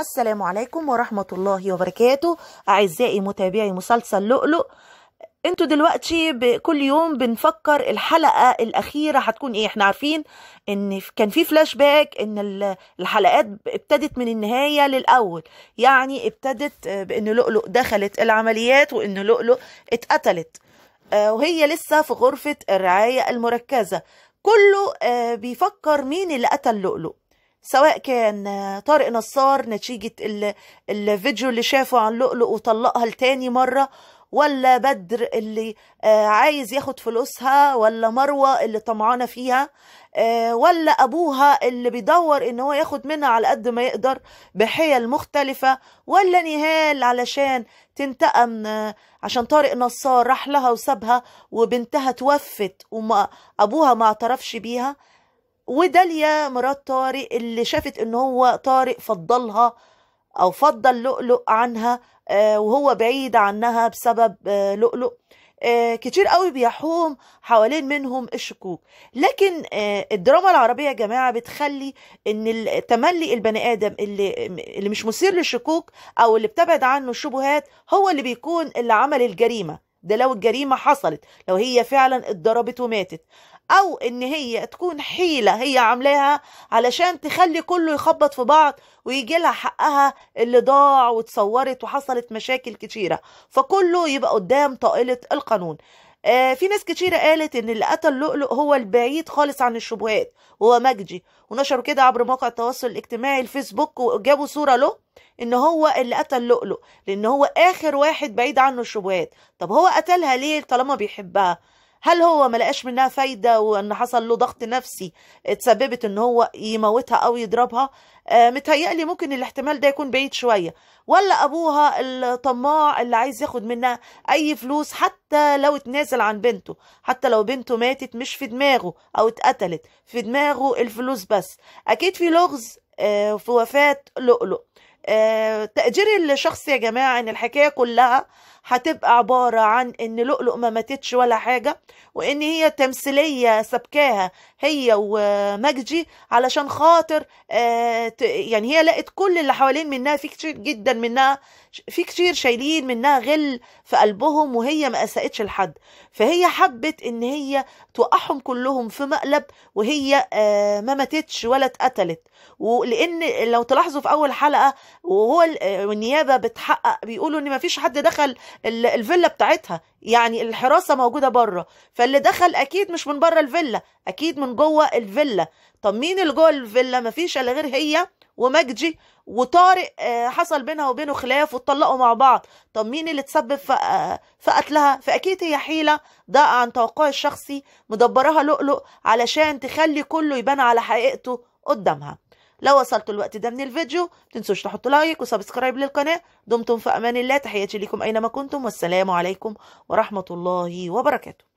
السلام عليكم ورحمة الله وبركاته أعزائي متابعي مسلسل لؤلؤ انتوا دلوقتي كل يوم بنفكر الحلقة الأخيرة هتكون ايه احنا عارفين ان كان في فلاش باك ان الحلقات ابتدت من النهاية للأول يعني ابتدت آه، بأن لؤلؤ دخلت العمليات وأن لؤلؤ اتقتلت آه، وهي لسه في غرفة الرعاية المركزة كله آه، بيفكر مين اللي قتل لؤلؤ سواء كان طارق نصار نتيجة الفيديو اللي شافه عن لؤلؤ وطلقها لتاني مرة ولا بدر اللي آه، عايز ياخد فلوسها ولا مروة اللي طمعانة فيها آه، ولا أبوها اللي بيدور إن هو ياخد منها على قد ما يقدر بحيل مختلفة ولا نهال علشان تنتقم آه، عشان طارق نصار راح لها وسابها وبنتها توفت وما أبوها ما اعترفش بيها وداليا مرات طارق اللي شافت ان هو طارق فضلها او فضل لؤلؤ عنها آه، وهو بعيد عنها بسبب آه، لؤلؤ آه، كتير قوي بيحوم حوالين منهم الشكوك لكن الدراما العربيه يا جماعه بتخلي ان تملي البني ادم اللي اللي مش مثير للشكوك او اللي بتبعد عنه الشبهات هو اللي بيكون اللي عمل الجريمه ده لو الجريمة حصلت لو هي فعلا اتضربت وماتت او ان هي تكون حيله هي عاملاها علشان تخلي كله يخبط في بعض ويجي لها حقها اللي ضاع واتصورت وحصلت مشاكل كتيره فكله يبقى قدام طائله القانون آه في ناس كتيرة قالت إن اللي قتل لؤلؤ هو البعيد خالص عن الشبهات وهو مجدي ونشروا كده عبر موقع التواصل الاجتماعي الفيسبوك وجابوا صورة له إن هو اللي قتل لؤلؤ لأن هو آخر واحد بعيد عنه الشبهات طب هو قتلها ليه طالما بيحبها هل هو ما لقاش منها فايده وان حصل له ضغط نفسي اتسببت ان هو يموتها او يضربها آه متهيألي ممكن الاحتمال ده يكون بعيد شويه ولا ابوها الطماع اللي عايز ياخد منها اي فلوس حتى لو اتنازل عن بنته حتى لو بنته ماتت مش في دماغه او اتقتلت في دماغه الفلوس بس اكيد في لغز آه في وفاه لؤلؤ آه تأجير الشخص يا جماعة إن الحكاية كلها هتبقى عبارة عن ان لؤلؤ ما ماتتش ولا حاجة وان هي تمثيلية سبكاها هي ومجدي علشان خاطر آه، يعني هي لقت كل اللي حوالين منها في كتير جدا منها في كتير شايلين منها غل في قلبهم وهي ما أساءتش لحد فهي حبت ان هي توقعهم كلهم في مقلب وهي آه، ما ماتتش ولا اتقتلت ولان لو تلاحظوا في اول حلقة وهو النيابة بتحقق بيقولوا ان ما فيش حد دخل الفيلا بتاعتها يعني الحراسه موجوده بره فاللي دخل اكيد مش من بره الفيلا اكيد من جوه الفيلا طب مين اللي جوه الفيلا مفيش الا غير هي ومجدي وطارق آه، حصل بينها وبينه خلاف واتطلقوا مع بعض طب مين اللي تسبب آه، في قتلها فاكيد هي حيله ده عن توقعي الشخصي مدبرها لؤلؤ علشان تخلي كله يبان على حقيقته قدامها لو وصلتوا الوقت ده من الفيديو متنسوش تحطوا لايك وسبسكرايب للقناة دمتم في أمان الله تحياتي لكم أينما كنتم والسلام عليكم ورحمة الله وبركاته